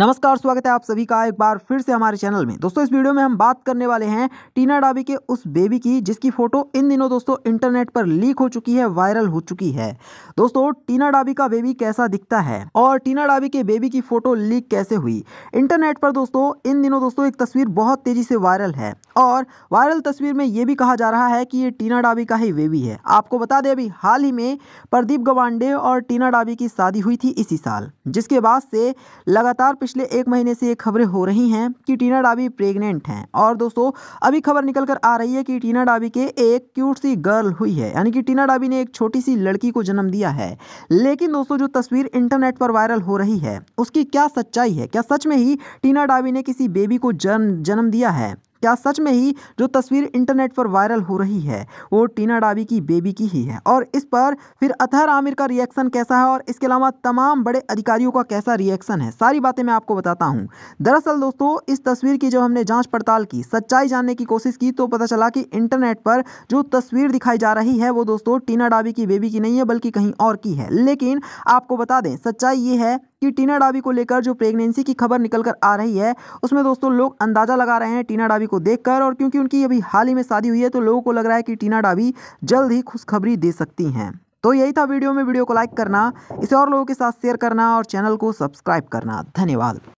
नमस्कार स्वागत है आप सभी का एक बार फिर से हमारे चैनल में दोस्तों इस वीडियो में हम बात करने वाले हैं टीना डाबी के उस बेबी की जिसकी फोटो इन दिनों दोस्तों इंटरनेट पर लीक हो चुकी है वायरल हो चुकी है दोस्तों टीना डाबी का बेबी कैसा दिखता है और टीना डाबी के बेबी की फोटो लीक कैसे हुई इंटरनेट पर दोस्तों इन दिनों दोस्तों एक तस्वीर बहुत तेजी से वायरल है और वायरल तस्वीर में ये भी कहा जा रहा है कि ये टीना डाबी का ही बेबी है आपको बता दें अभी हाल ही में प्रदीप गवांडे और टीना डाबी की शादी हुई थी इसी साल जिसके बाद से लगातार पिछले एक महीने से ये खबरें हो रही हैं कि टीना डाबी प्रेग्नेंट हैं और दोस्तों अभी खबर निकल कर आ रही है कि टीना डाबी के एक क्यूट सी गर्ल हुई है यानी कि टीना डाबी ने एक छोटी सी लड़की को जन्म दिया है लेकिन दोस्तों जो तस्वीर इंटरनेट पर वायरल हो रही है उसकी क्या सच्चाई है क्या सच में ही टीना डाबी ने किसी बेबी को जन्म जन्म दिया है क्या सच में ही जो तस्वीर इंटरनेट पर वायरल हो रही है वो टीना डाबी की बेबी की ही है और इस पर फिर अतहर आमिर का रिएक्शन कैसा है और इसके अलावा तमाम बड़े अधिकारियों का कैसा रिएक्शन है सारी बातें मैं आपको बताता हूँ दरअसल दोस्तों इस तस्वीर की जब हमने जाँच पड़ताल की सच्चाई जानने की कोशिश की तो पता चला कि इंटरनेट पर जो तस्वीर दिखाई जा रही है वो दोस्तों टीना डाबी की बेबी की नहीं है बल्कि कहीं और की है लेकिन आपको बता दें सच्चाई ये है कि टीना डाबी को लेकर जो प्रेगनेंसी की खबर निकल कर आ रही है उसमें दोस्तों लोग अंदाज़ा लगा रहे हैं टीना डाबी को देखकर और क्योंकि उनकी अभी हाल ही में शादी हुई है तो लोगों को लग रहा है कि टीना डाबी जल्द ही खुशखबरी दे सकती हैं तो यही था वीडियो में वीडियो को लाइक करना इसे और लोगों के साथ शेयर करना और चैनल को सब्सक्राइब करना धन्यवाद